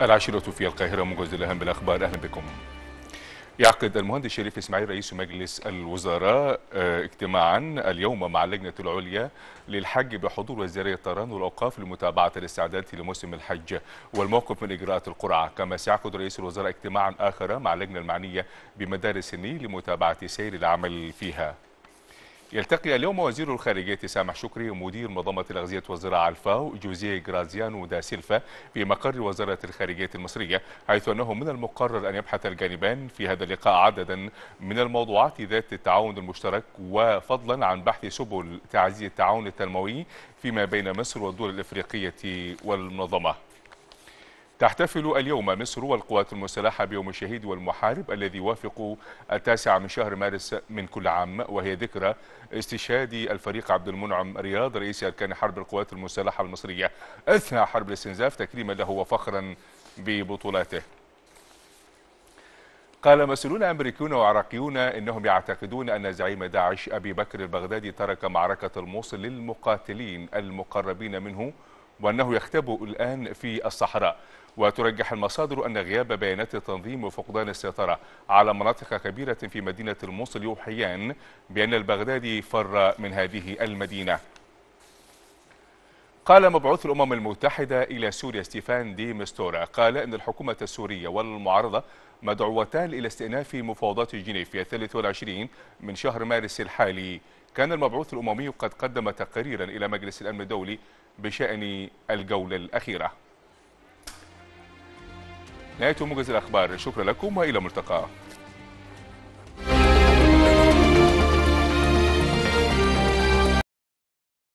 العاشرة في القاهرة موجز الأهم بالأخبار أهلا بكم يعقد المهندس شريف إسماعيل رئيس مجلس الوزراء آه، اجتماعا اليوم مع اللجنة العليا للحج بحضور وزيري الطيران والأوقاف لمتابعة الاستعداد لموسم الحج والموقف من إجراءات القرعة كما سيعقد رئيس الوزراء اجتماعا آخر مع اللجنة المعنية بمدارس النيل لمتابعة سير العمل فيها يلتقي اليوم وزير الخارجية سامح شكري ومدير منظمة الأغذية والزراعة الفاو جوزيه غرازيانو دا سيلفا في مقر وزارة الخارجية المصرية حيث أنه من المقرر أن يبحث الجانبان في هذا اللقاء عددا من الموضوعات ذات التعاون المشترك وفضلا عن بحث سبل تعزيز التعاون التنموي فيما بين مصر والدول الإفريقية والمنظمة تحتفل اليوم مصر والقوات المسلحة بيوم الشهيد والمحارب الذي يوافق التاسع من شهر مارس من كل عام وهي ذكرى استشهاد الفريق عبد المنعم رياض رئيس أركان حرب القوات المسلحة المصرية أثناء حرب الاستنزاف تكريما له وفخرا ببطولاته قال مسؤولون أمريكيون وعراقيون إنهم يعتقدون أن زعيم داعش أبي بكر البغدادي ترك معركة الموصل للمقاتلين المقربين منه وأنه يختبئ الآن في الصحراء وترجح المصادر أن غياب بيانات التنظيم وفقدان السيطرة على مناطق كبيرة في مدينة الموصل يوحيان بأن البغدادي فر من هذه المدينة قال مبعوث الأمم المتحدة إلى سوريا ستيفان دي مستورا قال إن الحكومة السورية والمعارضة مدعوتان إلى استئناف مفاوضات جنيف في الثالث والعشرين من شهر مارس الحالي كان المبعوث الأممي قد قدم تقريرا إلى مجلس الأمن الدولي بشأن الجولة الأخيرة نهاية موجز الأخبار شكرا لكم وإلى ملتقى